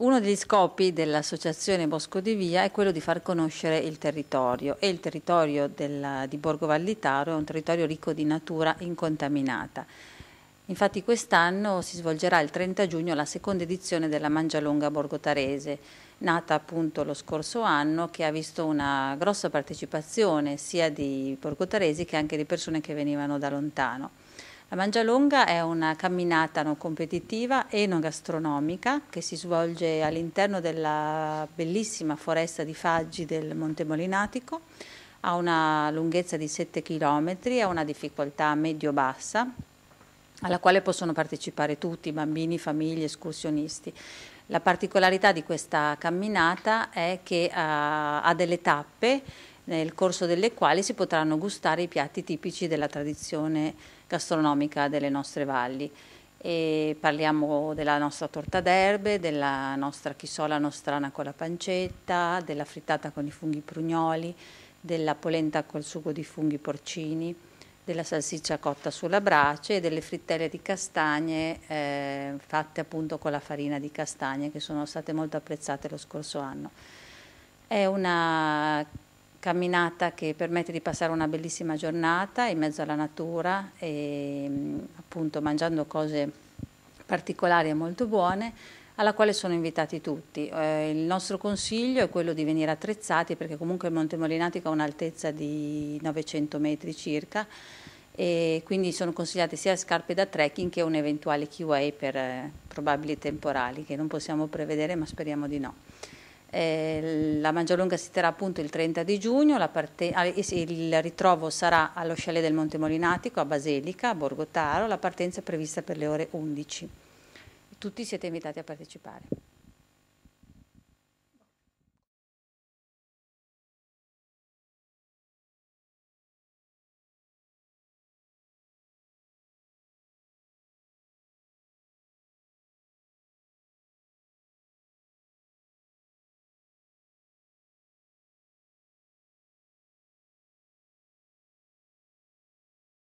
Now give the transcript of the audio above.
Uno degli scopi dell'associazione Bosco di Via è quello di far conoscere il territorio e il territorio della, di Borgo Vallitaro è un territorio ricco di natura incontaminata. Infatti quest'anno si svolgerà il 30 giugno la seconda edizione della Mangialonga Borgotarese, nata appunto lo scorso anno che ha visto una grossa partecipazione sia di borgotaresi che anche di persone che venivano da lontano. La Mangialonga è una camminata non competitiva e non gastronomica che si svolge all'interno della bellissima foresta di faggi del Monte Molinatico, ha una lunghezza di 7 km e una difficoltà medio-bassa alla quale possono partecipare tutti, bambini, famiglie, escursionisti. La particolarità di questa camminata è che ha, eh, ha delle tappe nel corso delle quali si potranno gustare i piatti tipici della tradizione gastronomica delle nostre valli. E parliamo della nostra torta d'erbe, della nostra chisola nostrana con la pancetta, della frittata con i funghi prugnoli, della polenta col sugo di funghi porcini, della salsiccia cotta sulla brace e delle frittelle di castagne eh, fatte appunto con la farina di castagne che sono state molto apprezzate lo scorso anno. È una camminata che permette di passare una bellissima giornata in mezzo alla natura e mm, appunto mangiando cose particolari e molto buone alla quale sono invitati tutti. Eh, il nostro consiglio è quello di venire attrezzati perché comunque il Monte Molinatico ha un'altezza di 900 metri circa e quindi sono consigliate sia scarpe da trekking che un eventuale QA per eh, probabili temporali che non possiamo prevedere ma speriamo di no. Eh, la Mangialunga si terrà appunto il 30 di giugno, parte, ah, il ritrovo sarà allo Chalet del Monte Molinatico a Basilica, a Borgotaro, la partenza è prevista per le ore 11. Tutti siete invitati a partecipare.